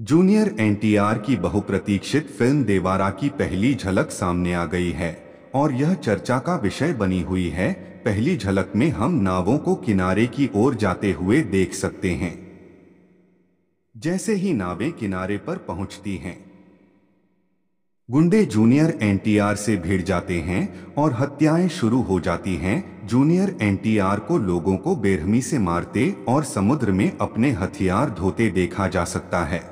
Junior NTR की बहुप्रतीक्षित film Devara की पहली झलक सामने आ गई है और यह चर्चा का विषय बनी हुई है पहली झलक में हम नावों को किनारे की ओर जाते हुए देख सकते हैं जैसे ही नावें किनारे पर पहुंचती हैं गुंडे जूनियर एनटीआर से भिड़ जाते हैं और हत्याएं शुरू हो जाती हैं जूनियर एनटीआर को लोगों को बेरहमी से मारते और समुद्र में अपने हथियार धोते देखा जा सकता है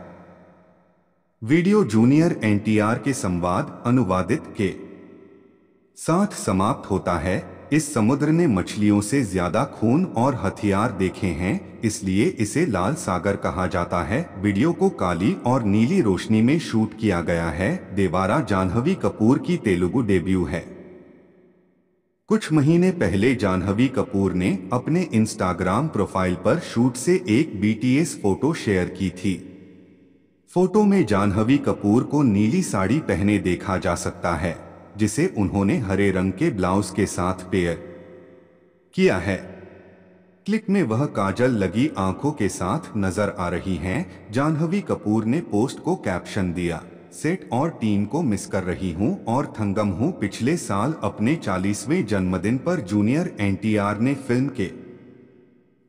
वीडियो जूनियर एनटीआर के संवाद अनुवादित के साथ समाप्त होता है इस समुद्र ने मछलियों से ज्यादा खून और हथियार देखे हैं इसलिए इसे लाल सागर कहा जाता है वीडियो को काली और नीली रोशनी में शूट किया गया है देवारा जाह्नवी कपूर की तेलुगु डेब्यू है कुछ महीने पहले जाह्नवी कपूर ने अपने इंस्टाग्राम प्रोफाइल पर शूट से एक बीटीएस फोटो शेयर की थी फोटो में जानहवी कपूर को नीली साड़ी पहने देखा जा सकता है जिसे उन्होंने हरे रंग के ब्लाउज के साथ पेयर किया है क्लिप में वह काजल लगी आंखों के साथ नजर आ रही हैं। जानहवी कपूर ने पोस्ट को कैप्शन दिया सेट और टीम को मिस कर रही हूं और थंगम हूं पिछले साल अपने 40वें जन्मदिन पर जूनियर एनटीआर ने फिल्म के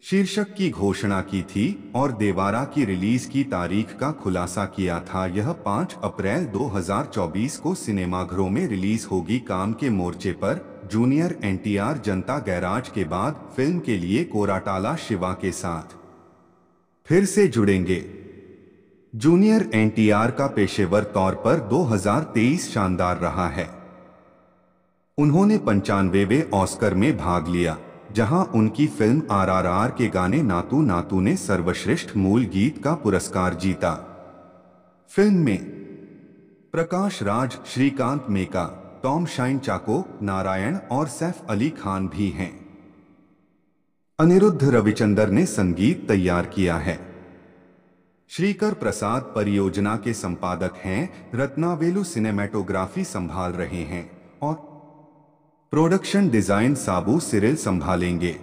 शीर्षक की घोषणा की थी और देवारा की रिलीज की तारीख का खुलासा किया था यह 5 अप्रैल 2024 को सिनेमाघरों में रिलीज होगी काम के मोर्चे पर जूनियर एनटीआर जनता गैराज के बाद फिल्म के लिए कोराटाला शिवा के साथ फिर से जुड़ेंगे जूनियर एनटीआर का पेशेवर तौर पर 2023 शानदार रहा है उन्होंने पंचानवेवे ऑस्कर में भाग लिया जहां उनकी फिल्म आरआरआर के गाने नातू नातू ने सर्वश्रेष्ठ मूल गीत का पुरस्कार जीता फिल्म में प्रकाश राज श्रीकांत मेका टॉम शाइन चाको नारायण और सैफ अली खान भी हैं अनिरुद्ध रविचंदर ने संगीत तैयार किया है श्रीकर प्रसाद परियोजना के संपादक हैं रत्नावेलु सिनेमेटोग्राफी संभाल रहे हैं और प्रोडक्शन डिजाइन साबू सिरिल संभालेंगे